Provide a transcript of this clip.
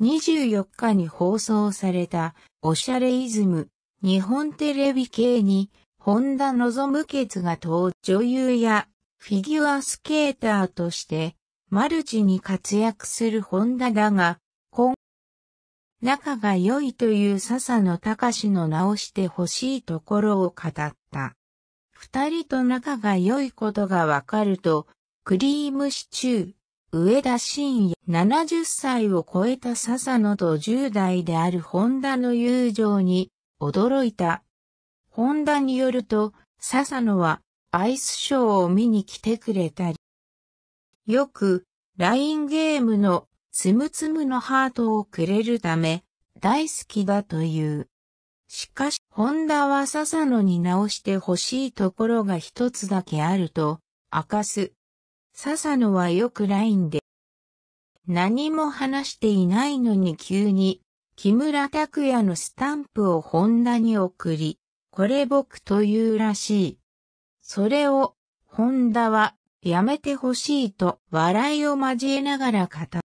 24日に放送された、おしゃれイズム、日本テレビ系に、本田望むケツが当女優や、フィギュアスケーターとして、マルチに活躍する本田だが、今、仲が良いという笹野隆の直してほしいところを語った。二人と仲が良いことがわかると、クリームシチュー。上田晋也、70歳を超えた笹野と10代である本田の友情に驚いた。本田によると、笹野はアイスショーを見に来てくれたり、よく LINE ゲームのつむつむのハートをくれるため大好きだという。しかし、本田は笹野に直してほしいところが一つだけあると明かす。笹野はよく LINE で、何も話していないのに急に、木村拓哉のスタンプを本田に送り、これ僕というらしい。それを、ホンダは、やめてほしいと笑いを交えながら語